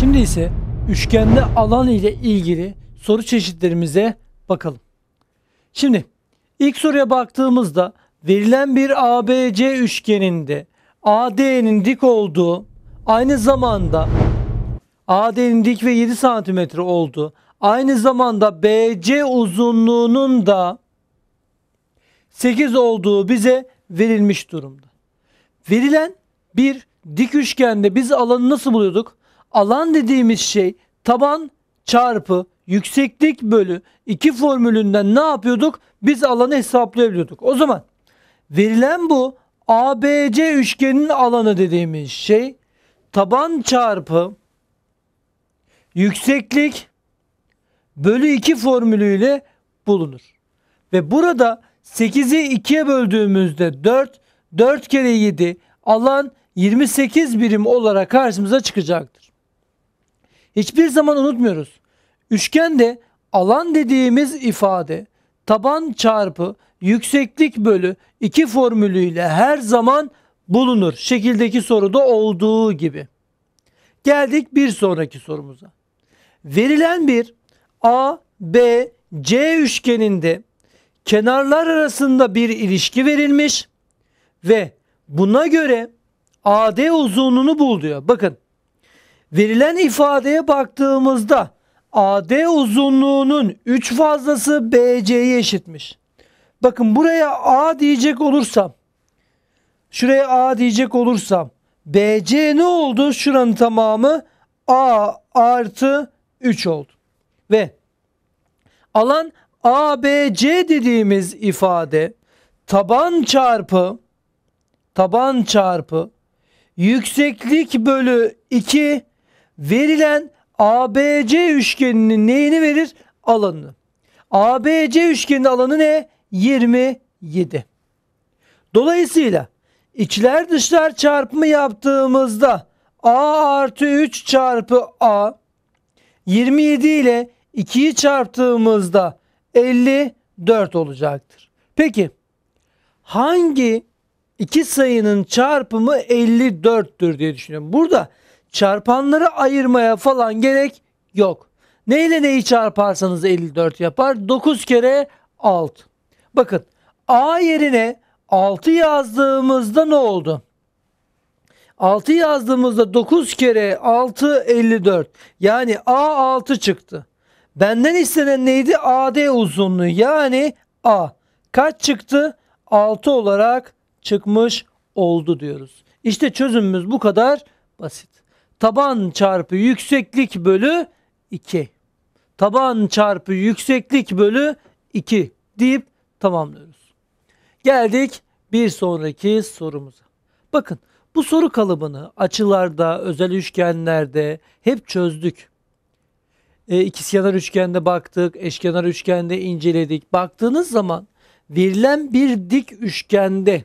Şimdi ise üçgende alan ile ilgili soru çeşitlerimize bakalım. Şimdi ilk soruya baktığımızda verilen bir ABC üçgeninde AD'nin dik olduğu aynı zamanda AD'nin dik ve 7 santimetre olduğu aynı zamanda BC uzunluğunun da 8 olduğu bize verilmiş durumda. Verilen bir dik üçgende biz alanı nasıl buluyorduk? alan dediğimiz şey taban çarpı yükseklik bölü iki formülünden ne yapıyorduk? Biz alanı hesaplayabiliyorduk. O zaman verilen bu ABC üçgeninin alanı dediğimiz şey taban çarpı yükseklik bölü 2 formülüyle bulunur. Ve burada 8'i 2'ye böldüğümüzde 4, 4 kere 7 alan 28 birim olarak karşımıza çıkacaktır hiçbir zaman unutmuyoruz. Üçgende alan dediğimiz ifade taban çarpı yükseklik bölü 2 formülüyle her zaman bulunur. Şekildeki soruda olduğu gibi. Geldik bir sonraki sorumuza. Verilen bir A, B, C üçgeninde kenarlar arasında bir ilişki verilmiş ve buna göre AD uzunluğunu bul diyor. Bakın Verilen ifadeye baktığımızda AD uzunluğunun 3 fazlası BC'yi eşitmiş. Bakın buraya A diyecek olursam şuraya A diyecek olursam BC ne oldu? Şuranın tamamı A artı 3 oldu. Ve alan ABC dediğimiz ifade taban çarpı taban çarpı yükseklik bölü 2 verilen ABC üçgeninin neyini verir? Alanını. ABC üçgenin alanı ne? 27. Dolayısıyla içler dışlar çarpımı yaptığımızda A artı 3 çarpı A 27 ile 2'yi çarptığımızda 54 olacaktır. Peki hangi iki sayının çarpımı 54'tür diye düşünüyorum. Burada çarpanları ayırmaya falan gerek yok. Neyle neyi çarparsanız 54 yapar. 9 kere 6. Bakın A yerine 6 yazdığımızda ne oldu? 6 yazdığımızda 9 kere 6 54. Yani A 6 çıktı. Benden istenen neydi? AD uzunluğu. Yani A kaç çıktı? 6 olarak çıkmış oldu diyoruz. İşte çözümümüz bu kadar basit taban çarpı yükseklik bölü 2. Taban çarpı yükseklik bölü 2 deyip tamamlıyoruz. Geldik bir sonraki sorumuza. Bakın bu soru kalıbını açılarda, özel üçgenlerde hep çözdük. E, ikizkenar üçgende baktık, eşkenar üçgende inceledik. Baktığınız zaman verilen bir dik üçgende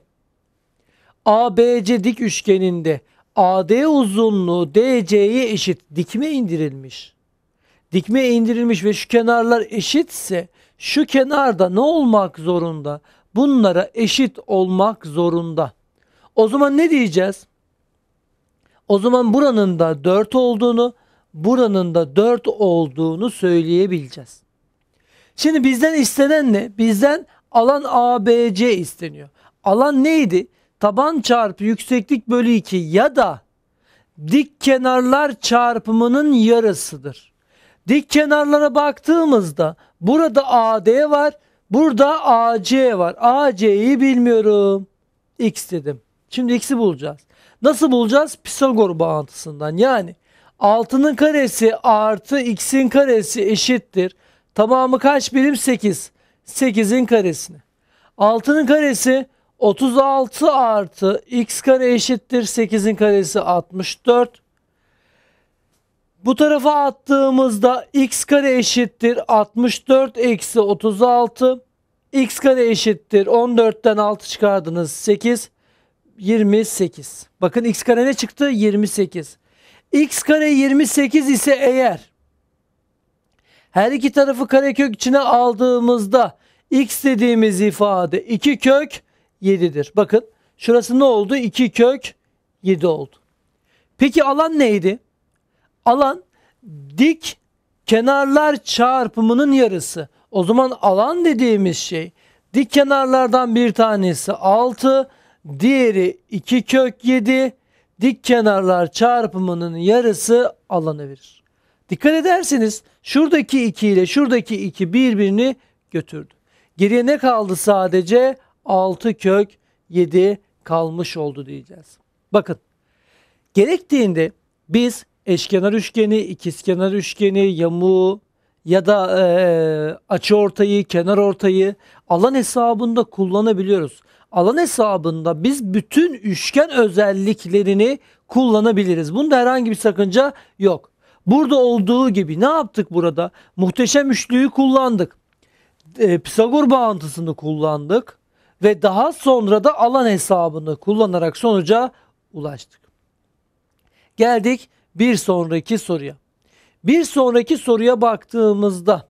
ABC dik üçgeninde AD uzunluğu DC'ye eşit dikme indirilmiş. Dikme indirilmiş ve şu kenarlar eşitse şu kenarda ne olmak zorunda? Bunlara eşit olmak zorunda. O zaman ne diyeceğiz? O zaman buranın da 4 olduğunu, buranın da 4 olduğunu söyleyebileceğiz. Şimdi bizden istenen ne? Bizden alan ABC isteniyor. Alan neydi? taban çarpı yükseklik bölü 2 ya da dik kenarlar çarpımının yarısıdır. Dik kenarlara baktığımızda burada AD var, burada AC var. AC'yi bilmiyorum. X dedim. Şimdi X'i bulacağız. Nasıl bulacağız? Pisagor bağıntısından. Yani 6'nın karesi artı X'in karesi eşittir. Tamamı kaç birim? 8. 8'in karesini. 6'nın karesi 36 artı x kare eşittir 8'in karesi 64. Bu tarafa attığımızda x kare eşittir 64 eksi 36. x kare eşittir 14'ten 6 çıkardınız 8. 28. Bakın x kare ne çıktı? 28. x kare 28 ise eğer her iki tarafı karekök içine aldığımızda x dediğimiz ifade 2 kök 7'dir. Bakın şurası ne oldu? 2 kök 7 oldu. Peki alan neydi? Alan dik kenarlar çarpımının yarısı. O zaman alan dediğimiz şey dik kenarlardan bir tanesi 6, diğeri 2 kök 7. Dik kenarlar çarpımının yarısı alanı verir. Dikkat ederseniz şuradaki 2 ile şuradaki 2 birbirini götürdü. Geriye ne kaldı sadece? 6 kök 7 kalmış oldu diyeceğiz. Bakın gerektiğinde biz eşkenar üçgeni, ikizkenar üçgeni, yamuğu ya da e, açı ortayı, kenar ortayı alan hesabında kullanabiliyoruz. Alan hesabında biz bütün üçgen özelliklerini kullanabiliriz. Bunda herhangi bir sakınca yok. Burada olduğu gibi ne yaptık burada? Muhteşem üçlüyü kullandık. E, Pisagor bağıntısını kullandık ve daha sonra da alan hesabını kullanarak sonuca ulaştık. Geldik bir sonraki soruya. Bir sonraki soruya baktığımızda